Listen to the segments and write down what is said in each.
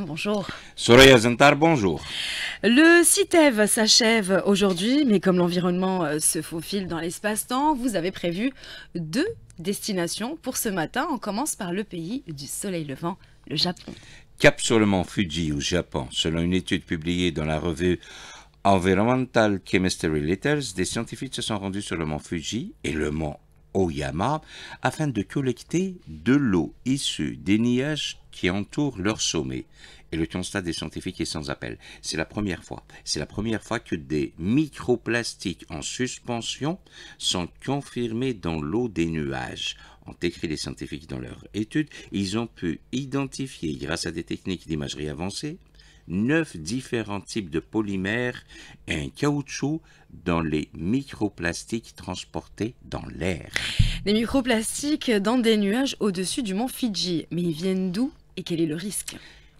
bonjour. bonjour. Le CITEV s'achève aujourd'hui, mais comme l'environnement euh, se faufile dans l'espace-temps, vous avez prévu deux destinations pour ce matin. On commence par le pays du soleil levant, le Japon. Cap sur le mont Fuji au Japon, selon une étude publiée dans la revue Environmental Chemistry Letters, des scientifiques se sont rendus sur le mont Fuji et le mont Oyama afin de collecter de l'eau issue des nuages qui entourent leur sommet. Et le constat des scientifiques est sans appel. C'est la première fois. C'est la première fois que des microplastiques en suspension sont confirmés dans l'eau des nuages ont écrit les scientifiques dans leur étude, ils ont pu identifier, grâce à des techniques d'imagerie avancée, neuf différents types de polymères et un caoutchouc dans les microplastiques transportés dans l'air. Les microplastiques dans des nuages au-dessus du mont Fidji. Mais ils viennent d'où et quel est le risque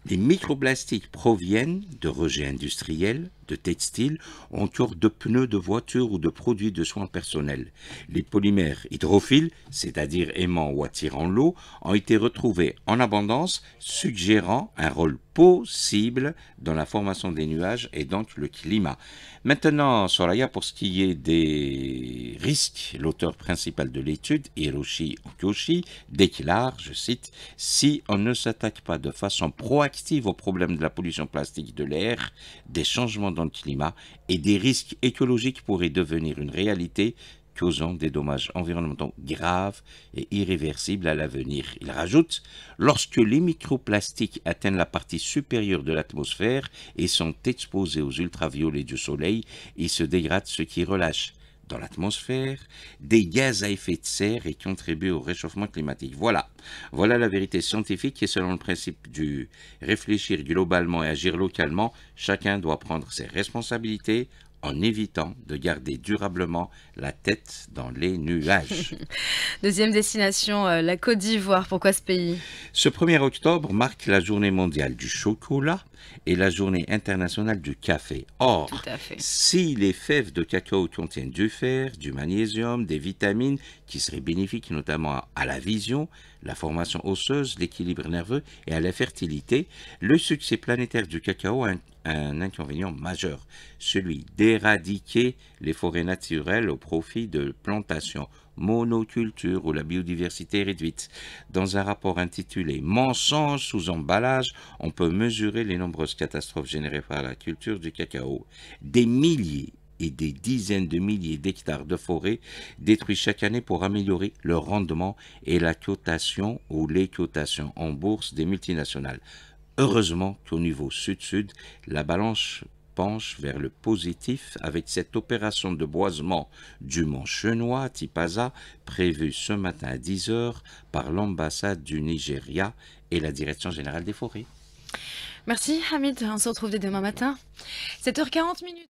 les microplastiques proviennent de rejets industriels, de textiles encore de pneus de voitures ou de produits de soins personnels. Les polymères hydrophiles, c'est-à-dire aimants ou attirant l'eau, ont été retrouvés en abondance, suggérant un rôle possible dans la formation des nuages et donc le climat. Maintenant, Soraya, pour ce qui est des risques, l'auteur principal de l'étude, Hiroshi Okyoshi, déclare, je cite, « Si on ne s'attaque pas de façon proactive au problème de la pollution plastique de l'air, des changements dans le climat et des risques écologiques pourraient devenir une réalité causant des dommages environnementaux graves et irréversibles à l'avenir. Il rajoute Lorsque les microplastiques atteignent la partie supérieure de l'atmosphère et sont exposés aux ultraviolets du soleil, ils se dégradent ce qui relâche dans l'atmosphère, des gaz à effet de serre et contribuent au réchauffement climatique. Voilà, voilà la vérité scientifique et selon le principe du réfléchir globalement et agir localement, chacun doit prendre ses responsabilités en évitant de garder durablement la tête dans les nuages. Deuxième destination, euh, la Côte d'Ivoire. Pourquoi ce pays Ce 1er octobre marque la journée mondiale du chocolat et la journée internationale du café. Or, si les fèves de cacao contiennent du fer, du magnésium, des vitamines qui seraient bénéfiques notamment à la vision, la formation osseuse, l'équilibre nerveux et à la fertilité, le succès planétaire du cacao un inconvénient majeur, celui d'éradiquer les forêts naturelles au profit de plantations, monoculture ou la biodiversité réduite. Dans un rapport intitulé « Mensonges sous emballage », on peut mesurer les nombreuses catastrophes générées par la culture du cacao. Des milliers et des dizaines de milliers d'hectares de forêts détruits chaque année pour améliorer le rendement et la cotation ou les cotations en bourse des multinationales. Heureusement qu'au niveau sud-sud, la balance penche vers le positif avec cette opération de boisement du mont Chenois Tipaza prévue ce matin à 10h par l'ambassade du Nigeria et la Direction Générale des Forêts. Merci Hamid, on se retrouve dès demain matin. 7h40 minutes.